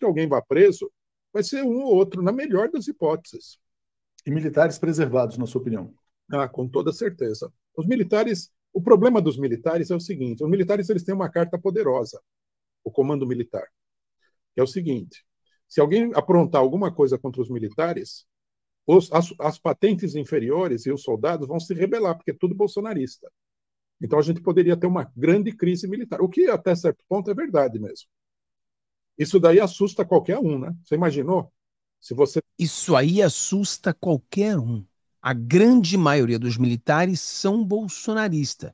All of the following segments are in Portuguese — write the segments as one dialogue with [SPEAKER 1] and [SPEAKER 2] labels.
[SPEAKER 1] que alguém vá preso, vai ser um ou outro, na melhor das hipóteses. E militares preservados, na sua opinião? Ah, com toda certeza. Os militares, o problema dos militares é o seguinte: os militares eles têm uma carta poderosa, o comando militar, é o seguinte: se alguém aprontar alguma coisa contra os militares, os, as, as patentes inferiores e os soldados vão se rebelar, porque é tudo bolsonarista. Então a gente poderia ter uma grande crise militar, o que até certo ponto é verdade mesmo. Isso
[SPEAKER 2] daí assusta qualquer um, né? Você imaginou? Se você Isso aí assusta qualquer um. A grande maioria dos militares são bolsonaristas.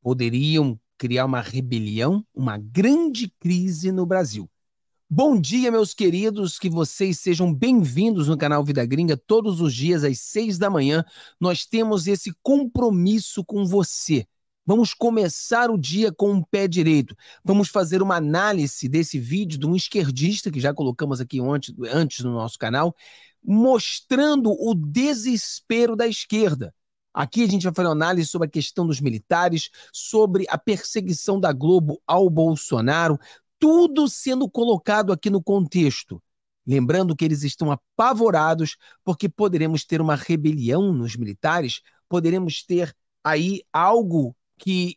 [SPEAKER 2] Poderiam criar uma rebelião, uma grande crise no Brasil. Bom dia, meus queridos, que vocês sejam bem-vindos no canal Vida Gringa. Todos os dias às seis da manhã, nós temos esse compromisso com você Vamos começar o dia com o pé direito. Vamos fazer uma análise desse vídeo de um esquerdista que já colocamos aqui antes, antes no nosso canal, mostrando o desespero da esquerda. Aqui a gente vai fazer uma análise sobre a questão dos militares, sobre a perseguição da Globo ao Bolsonaro, tudo sendo colocado aqui no contexto. Lembrando que eles estão apavorados porque poderemos ter uma rebelião nos militares, poderemos ter aí algo que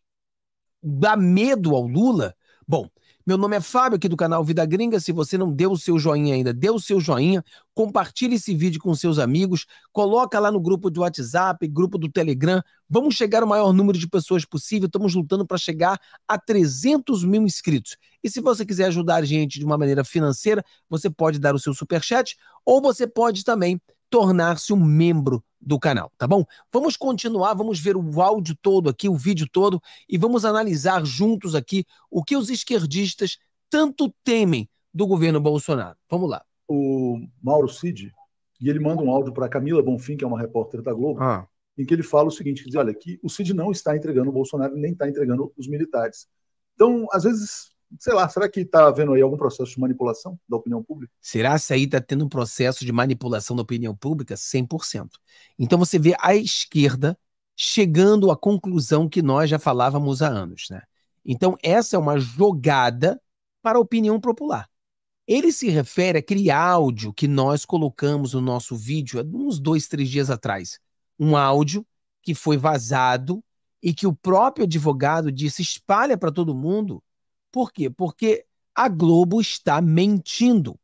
[SPEAKER 2] dá medo ao Lula? Bom, meu nome é Fábio, aqui do canal Vida Gringa. Se você não deu o seu joinha ainda, dê o seu joinha, compartilhe esse vídeo com seus amigos, coloca lá no grupo do WhatsApp, grupo do Telegram. Vamos chegar ao maior número de pessoas possível. Estamos lutando para chegar a 300 mil inscritos. E se você quiser ajudar a gente de uma maneira financeira, você pode dar o seu super chat ou você pode também tornar-se um membro do canal, tá bom? Vamos continuar, vamos ver o áudio todo aqui, o vídeo todo, e vamos analisar juntos aqui o que os esquerdistas tanto temem do governo Bolsonaro. Vamos lá.
[SPEAKER 3] O Mauro Cid, e ele manda um áudio para Camila Bonfim, que é uma repórter da Globo, ah. em que ele fala o seguinte: diz, olha, que o Cid não está entregando o Bolsonaro, nem está entregando os militares. Então, às vezes, sei lá, será que está havendo aí algum processo de manipulação da opinião pública?
[SPEAKER 2] Será se aí está tendo um processo de manipulação da opinião pública? 100%. Então você vê a esquerda chegando à conclusão que nós já falávamos há anos, né? Então essa é uma jogada para a opinião popular. Ele se refere àquele áudio que nós colocamos no nosso vídeo há uns dois, três dias atrás. Um áudio que foi vazado e que o próprio advogado disse espalha para todo mundo por quê? Porque a Globo está mentindo.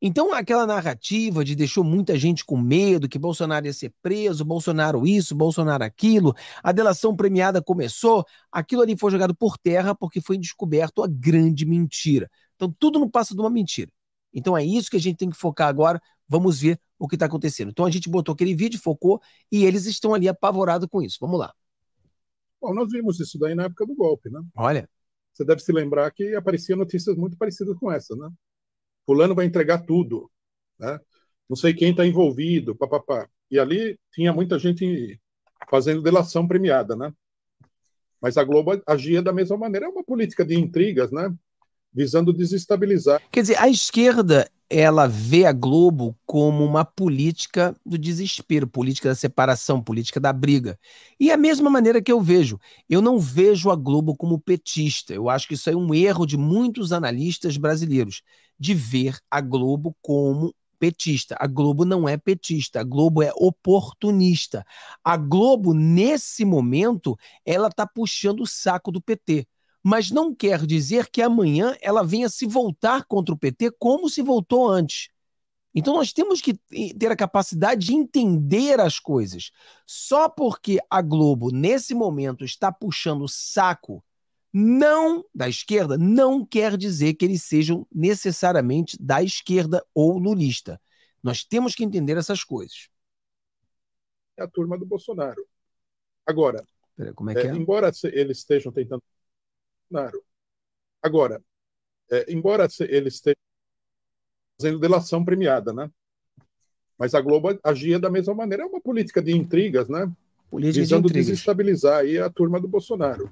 [SPEAKER 2] Então, aquela narrativa de deixou muita gente com medo, que Bolsonaro ia ser preso, Bolsonaro isso, Bolsonaro aquilo, a delação premiada começou, aquilo ali foi jogado por terra porque foi descoberto a grande mentira. Então, tudo não passa de uma mentira. Então, é isso que a gente tem que focar agora. Vamos ver o que está acontecendo. Então, a gente botou aquele vídeo, focou, e eles estão ali apavorados com isso. Vamos lá. Bom, nós vimos isso
[SPEAKER 1] daí na época do golpe, né? Olha você deve se lembrar que apareciam notícias muito parecidas com essa, né? Fulano vai entregar tudo, né? Não sei quem está envolvido, papapá. E ali tinha muita gente fazendo delação premiada, né? Mas a Globo agia da mesma maneira, é uma política de intrigas, né? Visando desestabilizar. Quer dizer, a
[SPEAKER 2] esquerda ela vê a Globo como uma política do desespero, política da separação, política da briga. E é a mesma maneira que eu vejo. Eu não vejo a Globo como petista. Eu acho que isso é um erro de muitos analistas brasileiros, de ver a Globo como petista. A Globo não é petista, a Globo é oportunista. A Globo, nesse momento, ela está puxando o saco do PT mas não quer dizer que amanhã ela venha se voltar contra o PT como se voltou antes. Então nós temos que ter a capacidade de entender as coisas. Só porque a Globo, nesse momento, está puxando o saco não da esquerda, não quer dizer que eles sejam necessariamente da esquerda ou lulista. Nós temos que entender essas coisas. É a turma do Bolsonaro. Agora, Pera, é é? é? embora eles estejam
[SPEAKER 1] tentando Bolsonaro. Agora, é, embora ele esteja fazendo delação premiada, né? Mas a Globo agia da mesma maneira. É uma política de intrigas, né? Política Visando de intrigas. desestabilizar aí a turma do Bolsonaro.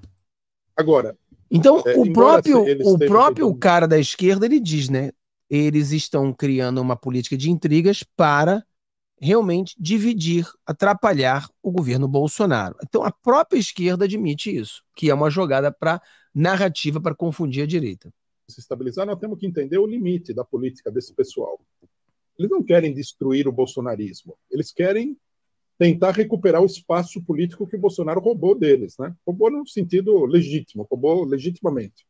[SPEAKER 1] Agora. Então, é, o próprio, o próprio
[SPEAKER 2] cara da esquerda ele diz, né? Eles estão criando uma política de intrigas para realmente dividir, atrapalhar o governo Bolsonaro. Então, a própria esquerda admite isso, que é uma jogada para narrativa para confundir a direita.
[SPEAKER 1] Se estabilizar, nós temos que entender o limite da política desse pessoal. Eles não querem destruir o bolsonarismo, eles querem tentar recuperar o espaço político que o Bolsonaro roubou deles, né? Roubou no sentido legítimo, roubou legitimamente,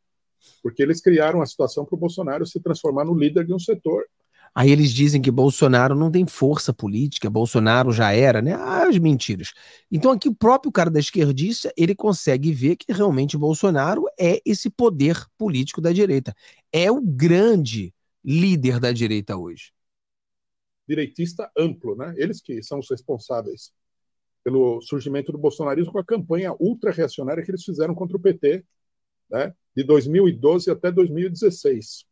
[SPEAKER 1] porque eles criaram a situação para o Bolsonaro se transformar no líder
[SPEAKER 2] de um setor Aí eles dizem que Bolsonaro não tem força política, Bolsonaro já era, né? Ah, As mentiras. Então aqui o próprio cara da esquerdista, ele consegue ver que realmente Bolsonaro é esse poder político da direita. É o grande líder da direita hoje.
[SPEAKER 1] Direitista amplo, né? Eles que são os responsáveis pelo surgimento do bolsonarismo com a campanha ultra-reacionária que eles fizeram contra o PT, né? De 2012 até 2016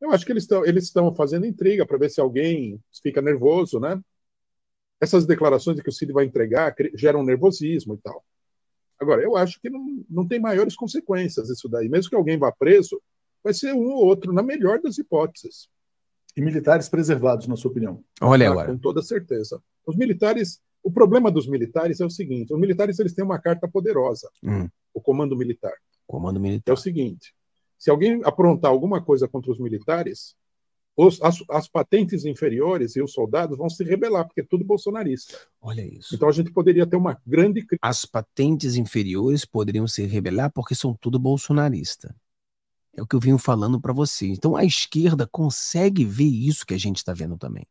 [SPEAKER 1] eu acho que eles estão eles estão fazendo intriga para ver se alguém fica nervoso, né? Essas declarações de que o Cid vai entregar geram nervosismo e tal. Agora, eu acho que não, não tem maiores consequências isso daí. Mesmo que alguém vá preso, vai ser um ou outro, na melhor das hipóteses. E militares preservados, na sua opinião? Olha ah, agora. Com toda certeza. Os militares, o problema dos militares é o seguinte: os militares eles têm uma carta poderosa, hum. o comando militar. Comando militar. É o seguinte: se alguém aprontar alguma coisa contra os militares, os, as, as, patentes inferiores e os soldados vão se rebelar, porque é tudo bolsonarista.
[SPEAKER 2] Olha isso. Então a gente poderia ter uma grande crise. As patentes inferiores poderiam se rebelar porque são tudo bolsonarista. É o que eu venho falando para você. Então a esquerda consegue ver isso que a gente está vendo também.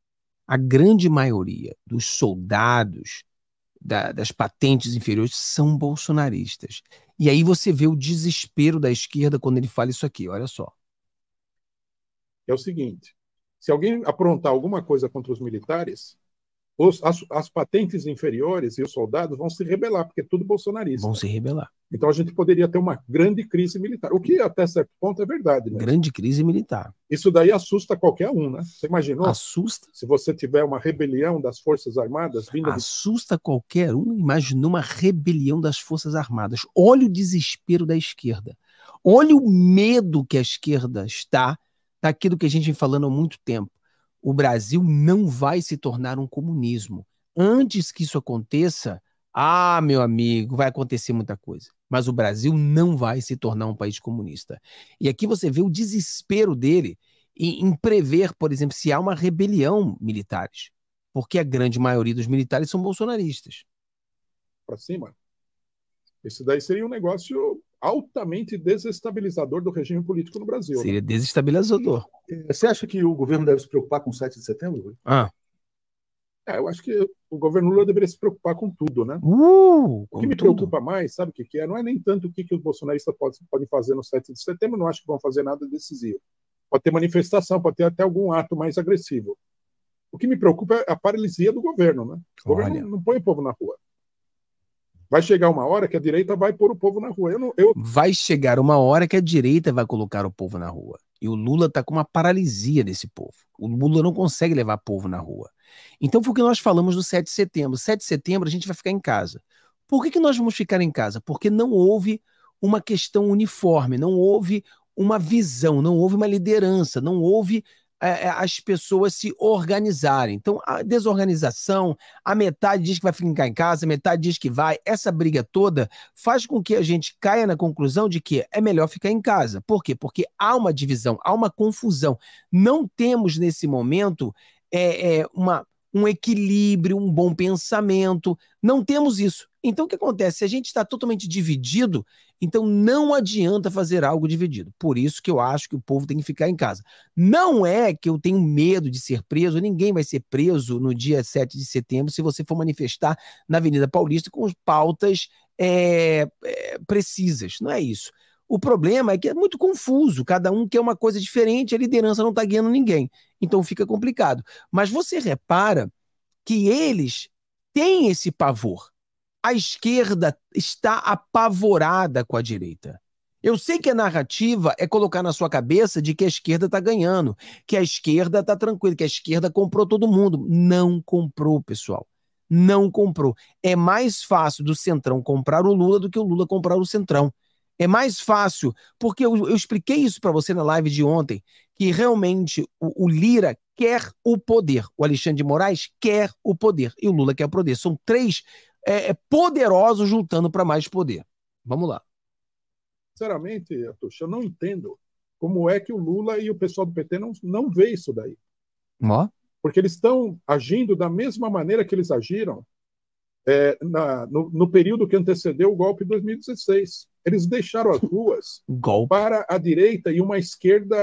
[SPEAKER 2] A grande maioria dos soldados da, das patentes inferiores são bolsonaristas. E aí você vê o desespero da esquerda quando ele fala isso aqui, olha só.
[SPEAKER 1] É o seguinte: se alguém aprontar alguma coisa contra os militares, os, as, as, patentes inferiores e os soldados vão se rebelar, porque é tudo bolsonarista. Vão se rebelar. Então a gente poderia ter uma grande crise militar, o que até certo ponto é verdade. Né? Grande crise militar. Isso daí assusta
[SPEAKER 2] qualquer um, né? Você imaginou? Assusta.
[SPEAKER 1] Se você tiver uma rebelião das Forças Armadas vindo.
[SPEAKER 2] Assusta de... qualquer um, imaginou uma rebelião das Forças Armadas. Olha o desespero da esquerda. Olha o medo que a esquerda está daquilo tá que a gente vem falando há muito tempo o Brasil não vai se tornar um comunismo. Antes que isso aconteça, ah, meu amigo, vai acontecer muita coisa. Mas o Brasil não vai se tornar um país comunista. E aqui você vê o desespero dele em, em prever, por exemplo, se há uma rebelião militares. Porque a grande maioria dos militares são bolsonaristas. Para cima.
[SPEAKER 1] Esse daí seria um negócio altamente desestabilizador do regime político no Brasil. Seria né? desestabilizador. Eh, você acha que o governo deve se preocupar com o 7 de setembro? Ah. É, eu acho que o governo Lula deveria se preocupar com tudo, né? Uh, o que me tudo. preocupa mais, sabe o que, que, é? Não é nem tanto o que, que os bolsonaristas podem, fazer no 7 de setembro, não acho que vão fazer nada decisivo. Pode ter manifestação, pode ter até algum ato mais agressivo. O que me preocupa é a paralisia do governo, né? O Olha. governo não põe o povo na rua. Vai chegar uma hora que a direita vai pôr o povo na rua. Eu não, eu...
[SPEAKER 2] Vai chegar uma hora que a direita vai colocar o povo na rua. E o Lula está com uma paralisia desse povo. O Lula não consegue levar povo na rua. Então foi o que nós falamos do 7 de setembro. 7 de setembro a gente vai ficar em casa. Por que, que nós vamos ficar em casa? Porque não houve uma questão uniforme, não houve uma visão, não houve uma liderança, não houve é, é, as pessoas se organizarem. Então, a desorganização, a metade diz que vai ficar em casa, a metade diz que vai, essa briga toda faz com que a gente caia na conclusão de que é melhor ficar em casa. Por quê? Porque há uma divisão, há uma confusão. Não temos nesse momento é, é uma, um equilíbrio, um bom pensamento. Não temos isso. Então, o que acontece? Se a gente está totalmente dividido, então não adianta fazer algo dividido. Por isso que eu acho que o povo tem que ficar em casa. Não é que eu tenho medo de ser preso, ninguém vai ser preso no dia 7 de setembro se você for manifestar na Avenida Paulista com pautas é, é, precisas. Não é isso. O problema é que é muito confuso, cada um quer uma coisa diferente, a liderança não está guiando ninguém. Então fica complicado. Mas você repara que eles têm esse pavor a esquerda está apavorada com a direita. Eu sei que a narrativa é colocar na sua cabeça de que a esquerda está ganhando, que a esquerda está tranquila, que a esquerda comprou todo mundo. Não comprou, pessoal. Não comprou. É mais fácil do Centrão comprar o Lula do que o Lula comprar o Centrão. É mais fácil, porque eu, eu expliquei isso para você na live de ontem, que realmente o, o Lira quer o poder, o Alexandre de Moraes quer o poder e o Lula quer o poder. São três é, é poderosos juntando para mais poder. Vamos lá.
[SPEAKER 1] Sinceramente, Atush, eu não entendo como é que o Lula e o pessoal do PT não, não vê isso daí. Ó. Porque eles estão agindo da mesma maneira que eles agiram é, na, no, no, período que antecedeu o golpe de 2016. Eles
[SPEAKER 2] deixaram as ruas golpe. para a direita e uma esquerda.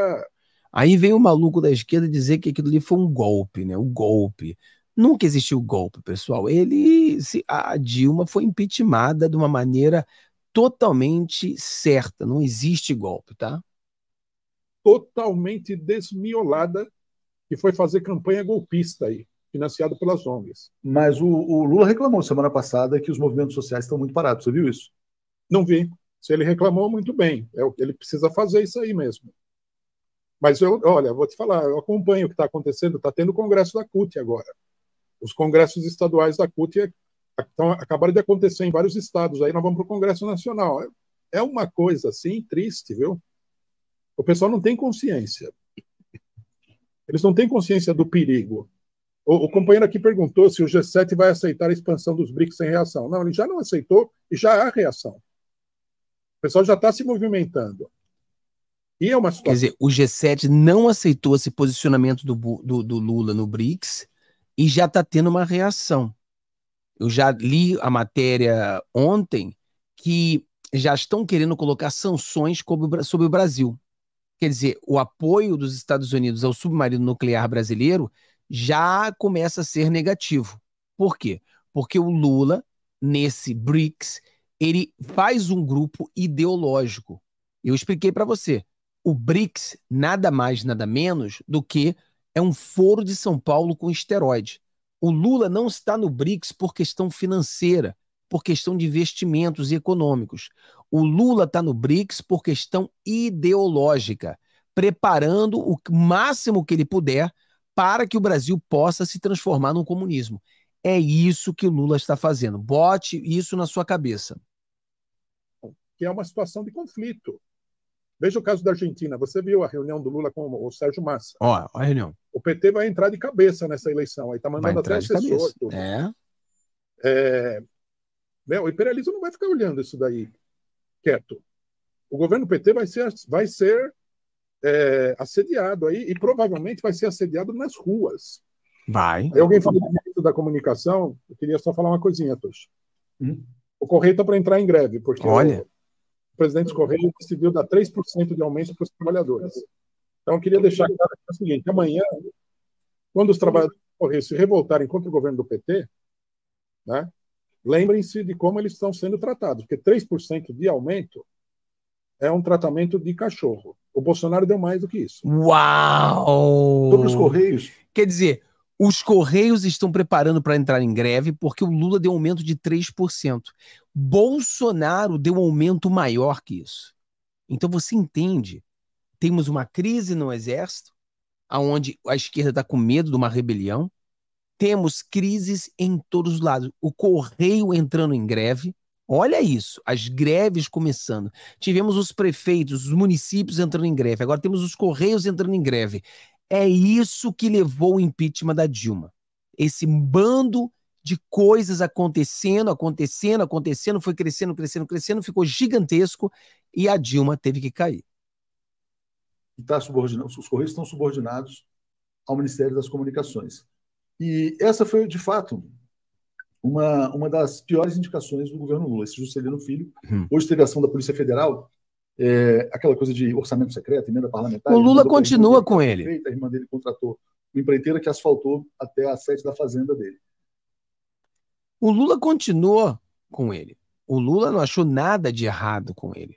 [SPEAKER 2] Aí vem o maluco da esquerda dizer que aquilo ali foi um golpe, né? O um golpe. Nunca existiu golpe, pessoal. Ele, a Dilma foi impeachmentada de uma maneira totalmente certa. Não existe golpe, tá? Totalmente
[SPEAKER 1] desmiolada
[SPEAKER 3] e foi fazer campanha golpista aí, financiado pelas ONGs. Mas o, o Lula reclamou semana passada que os movimentos sociais estão muito parados. Você viu isso? Não vi. Se ele reclamou, muito bem. É o que ele precisa fazer isso aí mesmo. Mas eu, olha, vou te falar,
[SPEAKER 1] eu acompanho o que está acontecendo. Está tendo o congresso da CUT agora. Os congressos estaduais da CUT então, acabaram de acontecer em vários estados. Aí nós vamos para o Congresso Nacional. É, é uma coisa assim triste, viu? O pessoal não tem consciência. Eles não têm consciência do perigo. O, o, companheiro aqui perguntou se o G7 vai aceitar a expansão dos BRICS sem reação. Não, ele já não aceitou e já há reação. O pessoal já está se movimentando.
[SPEAKER 2] E é uma situação. Quer dizer, o G7 não aceitou esse posicionamento do, do, do Lula no BRICS e já está tendo uma reação. Eu já li a matéria ontem que já estão querendo colocar sanções sobre o Brasil. Quer dizer, o apoio dos Estados Unidos ao submarino nuclear brasileiro já começa a ser negativo. Por quê? Porque o Lula, nesse BRICS, ele faz um grupo ideológico. Eu expliquei para você. O BRICS nada mais, nada menos do que é um foro de São Paulo com esteroide. O Lula não está no BRICS por questão financeira, por questão de investimentos e econômicos. O Lula está no BRICS por questão ideológica, preparando o máximo que ele puder para que o Brasil possa se transformar no comunismo. É isso que o Lula está fazendo. Bote isso na sua cabeça.
[SPEAKER 1] Que é uma situação de conflito. Veja o caso da Argentina. Você viu a reunião do Lula com o Sérgio Massa.
[SPEAKER 2] Ó, a reunião.
[SPEAKER 1] O PT vai entrar de cabeça nessa eleição. Aí tá mandando até assessor. É. é... o imperialismo não vai ficar olhando isso daí quieto. O governo PT vai ser, vai ser é, assediado aí e provavelmente vai ser assediado nas ruas. Vai. Aí alguém falou da comunicação. Eu queria só falar uma coisinha, Tosh. Hum? O Correio está para entrar em greve, porque Olha presidente Correia decidiu dar 3% de aumento para os trabalhadores. Então, eu queria deixar claro é o seguinte: amanhã, quando os trabalhadores Correia se revoltarem contra o governo do PT, né, lembrem-se de como eles estão sendo tratados, porque 3% de aumento é um tratamento de cachorro. O Bolsonaro deu mais do que isso.
[SPEAKER 2] Uau! Sobre os Correios. Quer dizer, os Correios estão preparando para entrar em greve porque o Lula deu um aumento de 3%. Bolsonaro deu um aumento maior que isso. Então você entende, temos uma crise no Exército, aonde a esquerda está com medo de uma rebelião. Temos crises em todos os lados. O Correio entrando em greve. Olha isso, as greves começando. Tivemos os prefeitos, os municípios entrando em greve. Agora temos os Correios entrando em greve. É isso que levou o impeachment da Dilma. Esse bando de coisas acontecendo, acontecendo, acontecendo, foi crescendo, crescendo, crescendo, ficou gigantesco e a Dilma teve que cair.
[SPEAKER 3] E tá subordinado, os Correios estão subordinados ao Ministério das Comunicações. E essa foi, de fato, uma, uma das piores indicações do governo Lula, esse Juscelino Filho. Hum. Hoje teve ação da Polícia Federal é, aquela coisa de orçamento secreto, emenda parlamentar. O Lula continua com ele. Prefeita, a irmã dele contratou uma empreiteira que asfaltou até a sede da fazenda dele.
[SPEAKER 2] O Lula continua com ele. O Lula não achou nada de errado com ele.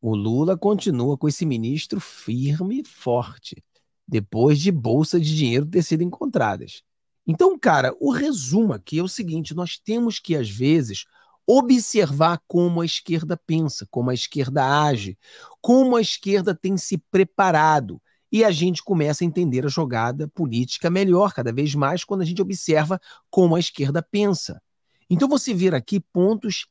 [SPEAKER 2] O Lula continua com esse ministro firme e forte, depois de bolsa de dinheiro ter sido encontradas. Então, cara, o resumo aqui é o seguinte: nós temos que, às vezes, observar como a esquerda pensa, como a esquerda age, como a esquerda tem se preparado. E a gente começa a entender a jogada política melhor, cada vez mais, quando a gente observa como a esquerda pensa. Então você vê aqui pontos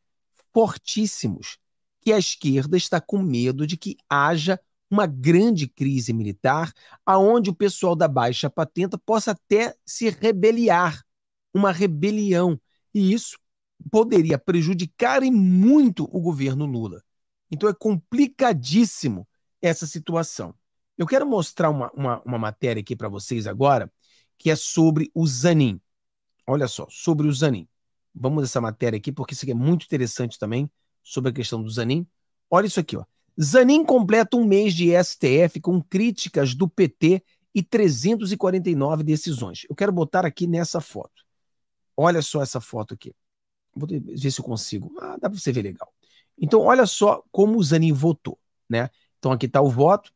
[SPEAKER 2] fortíssimos que a esquerda está com medo de que haja uma grande crise militar, aonde o pessoal da baixa patenta possa até se rebeliar, uma rebelião. E isso poderia prejudicar e muito o governo Lula. Então é complicadíssimo essa situação. Eu quero mostrar uma, uma, uma matéria aqui para vocês agora, que é sobre o Zanin. Olha só, sobre o Zanin. Vamos essa matéria aqui, porque isso aqui é muito interessante também, sobre a questão do Zanin. Olha isso aqui, ó. Zanin completa um mês de STF com críticas do PT e 349 decisões. Eu quero botar aqui nessa foto. Olha só essa foto aqui. Vou ver se eu consigo. Ah, dá para você ver legal. Então, olha só como o Zanin votou, né? Então, aqui está o voto.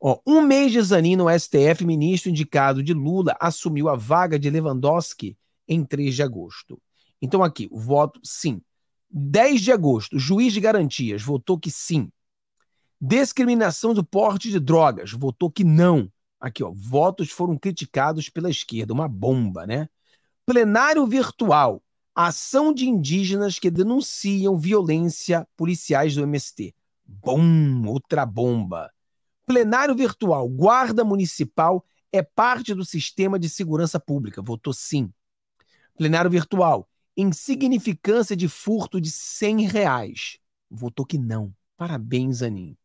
[SPEAKER 2] Ó, um mês de Zanin no STF, ministro indicado de Lula, assumiu a vaga de Lewandowski em 3 de agosto. Então, aqui, o voto sim. 10 de agosto, juiz de garantias votou que sim. Discriminação do porte de drogas, votou que não. Aqui, ó, votos foram criticados pela esquerda, uma bomba, né? Plenário virtual, ação de indígenas que denunciam violência policiais do MST. Bom, outra bomba. Plenário virtual, guarda municipal é parte do sistema de segurança pública. Votou sim. Plenário virtual, insignificância de furto de 100 reais. Votou que não. Parabéns, Anin.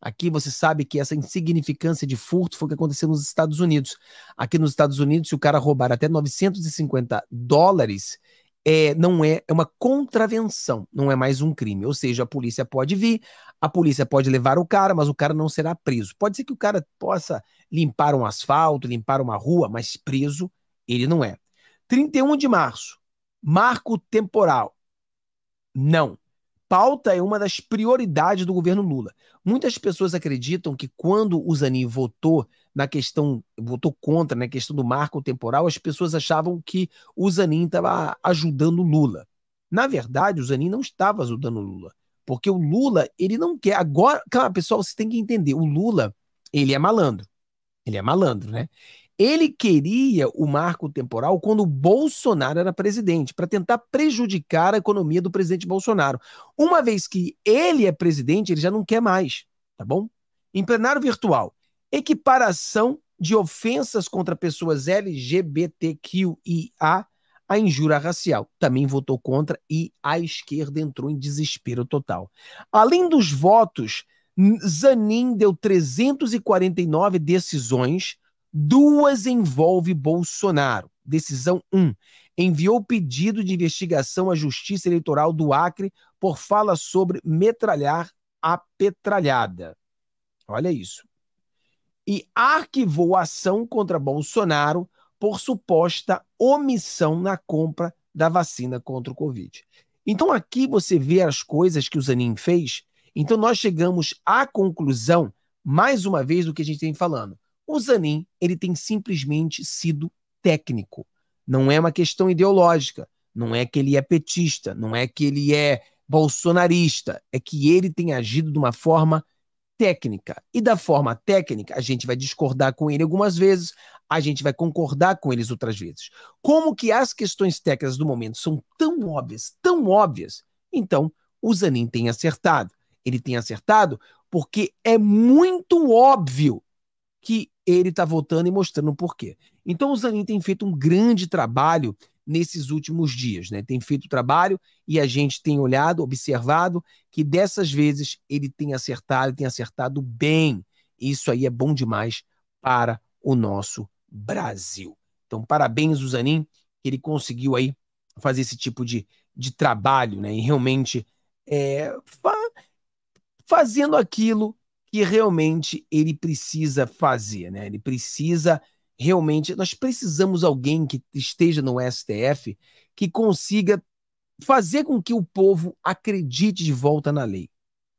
[SPEAKER 2] Aqui você sabe que essa insignificância de furto foi o que aconteceu nos Estados Unidos. Aqui nos Estados Unidos, se o cara roubar até 950 dólares, é, não é, é uma contravenção, não é mais um crime. Ou seja, a polícia pode vir, a polícia pode levar o cara, mas o cara não será preso. Pode ser que o cara possa limpar um asfalto, limpar uma rua, mas preso ele não é. 31 de março, marco temporal. Não pauta é uma das prioridades do governo Lula. Muitas pessoas acreditam que quando o Zanin votou na questão, votou contra, na né, questão do marco temporal, as pessoas achavam que o Zanin estava ajudando Lula. Na verdade, o Zanin não estava ajudando Lula, porque o Lula, ele não quer agora, claro, pessoal, você tem que entender, o Lula, ele é malandro. Ele é malandro, né? Ele queria o marco temporal quando o Bolsonaro era presidente, para tentar prejudicar a economia do presidente Bolsonaro. Uma vez que ele é presidente, ele já não quer mais, tá bom? Em plenário virtual, equiparação de ofensas contra pessoas LGBTQIA a injúria racial. Também votou contra e a esquerda entrou em desespero total. Além dos votos, Zanin deu 349 decisões Duas envolve Bolsonaro. Decisão 1. Enviou pedido de investigação à Justiça Eleitoral do Acre por fala sobre metralhar a petralhada. Olha isso. E arquivou ação contra Bolsonaro por suposta omissão na compra da vacina contra o Covid. Então aqui você vê as coisas que o Zanin fez. Então nós chegamos à conclusão, mais uma vez, do que a gente tem falando o Zanin, ele tem simplesmente sido técnico. Não é uma questão ideológica, não é que ele é petista, não é que ele é bolsonarista, é que ele tem agido de uma forma técnica. E da forma técnica, a gente vai discordar com ele algumas vezes, a gente vai concordar com eles outras vezes. Como que as questões técnicas do momento são tão óbvias, tão óbvias, então o Zanin tem acertado. Ele tem acertado porque é muito óbvio que ele está voltando e mostrando o porquê. Então o Zanin tem feito um grande trabalho nesses últimos dias, né? Tem feito trabalho e a gente tem olhado, observado que dessas vezes ele tem acertado, tem acertado bem. Isso aí é bom demais para o nosso Brasil. Então parabéns o Zanin, que ele conseguiu aí fazer esse tipo de, de trabalho, né? E realmente é, fa fazendo aquilo que realmente ele precisa fazer, né? Ele precisa realmente, nós precisamos alguém que esteja no STF que consiga fazer com que o povo acredite de volta na lei.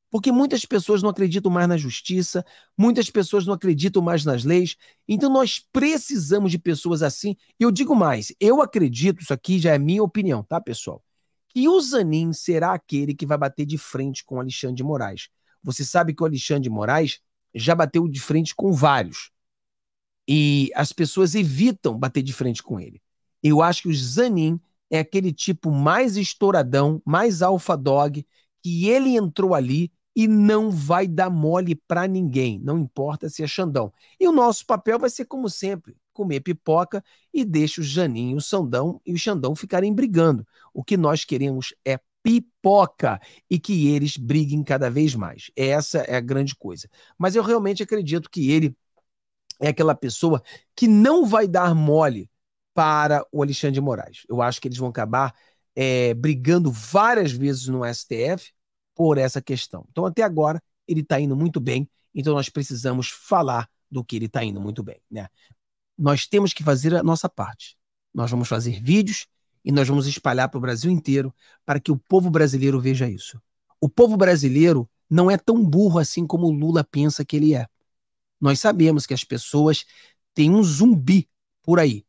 [SPEAKER 2] Porque muitas pessoas não acreditam mais na justiça, muitas pessoas não acreditam mais nas leis. Então nós precisamos de pessoas assim. E eu digo mais, eu acredito, isso aqui já é minha opinião, tá, pessoal? Que o Zanin será aquele que vai bater de frente com Alexandre de Moraes. Você sabe que o Alexandre de Moraes já bateu de frente com vários. E as pessoas evitam bater de frente com ele. Eu acho que o Zanin é aquele tipo mais estouradão, mais alfa dog, que ele entrou ali e não vai dar mole para ninguém, não importa se é Xandão. E o nosso papel vai ser como sempre, comer pipoca e deixa o Janinho, o Sandão e o Xandão ficarem brigando. O que nós queremos é pipoca e que eles briguem cada vez mais. Essa é a grande coisa. Mas eu realmente acredito que ele é aquela pessoa que não vai dar mole para o Alexandre de Moraes. Eu acho que eles vão acabar é, brigando várias vezes no STF por essa questão. Então, até agora, ele está indo muito bem, então nós precisamos falar do que ele está indo muito bem. Né? Nós temos que fazer a nossa parte. Nós vamos fazer vídeos, e nós vamos espalhar para o Brasil inteiro para que o povo brasileiro veja isso. O povo brasileiro não é tão burro assim como o Lula pensa que ele é. Nós sabemos que as pessoas têm um zumbi por aí,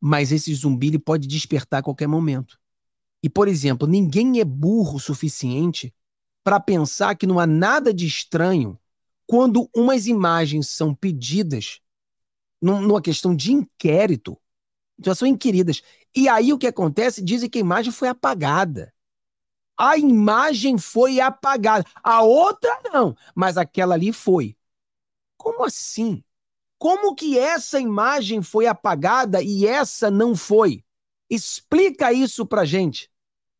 [SPEAKER 2] mas esse zumbi ele pode despertar a qualquer momento. E, por exemplo, ninguém é burro o suficiente para pensar que não há nada de estranho quando umas imagens são pedidas numa questão de inquérito. Então, são inquiridas e aí o que acontece? Dizem que a imagem foi apagada. A imagem foi apagada. A outra não, mas aquela ali foi. Como assim? Como que essa imagem foi apagada e essa não foi? Explica isso pra gente.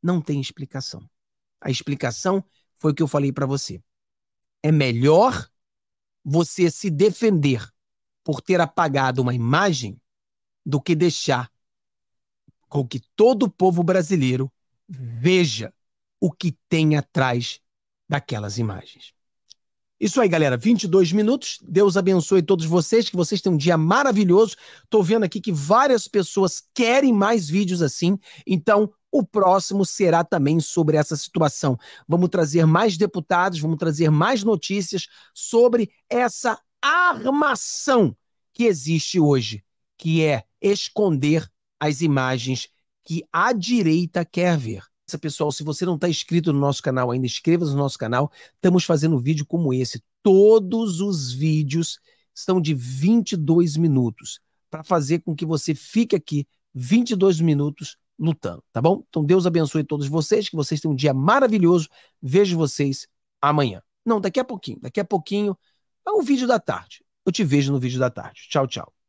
[SPEAKER 2] Não tem explicação. A explicação foi o que eu falei para você. É melhor você se defender por ter apagado uma imagem do que deixar com que todo o povo brasileiro veja o que tem atrás daquelas imagens. Isso aí, galera. 22 minutos. Deus abençoe todos vocês, que vocês tenham um dia maravilhoso. Estou vendo aqui que várias pessoas querem mais vídeos assim. Então, o próximo será também sobre essa situação. Vamos trazer mais deputados, vamos trazer mais notícias sobre essa armação que existe hoje, que é esconder as imagens que a direita quer ver. Pessoal, se você não está inscrito no nosso canal ainda, inscreva-se no nosso canal. Estamos fazendo um vídeo como esse. Todos os vídeos são de 22 minutos para fazer com que você fique aqui 22 minutos lutando, tá bom? Então Deus abençoe todos vocês, que vocês tenham um dia maravilhoso. Vejo vocês amanhã. Não, daqui a pouquinho, daqui a pouquinho é o vídeo da tarde. Eu te vejo no vídeo da tarde. Tchau, tchau.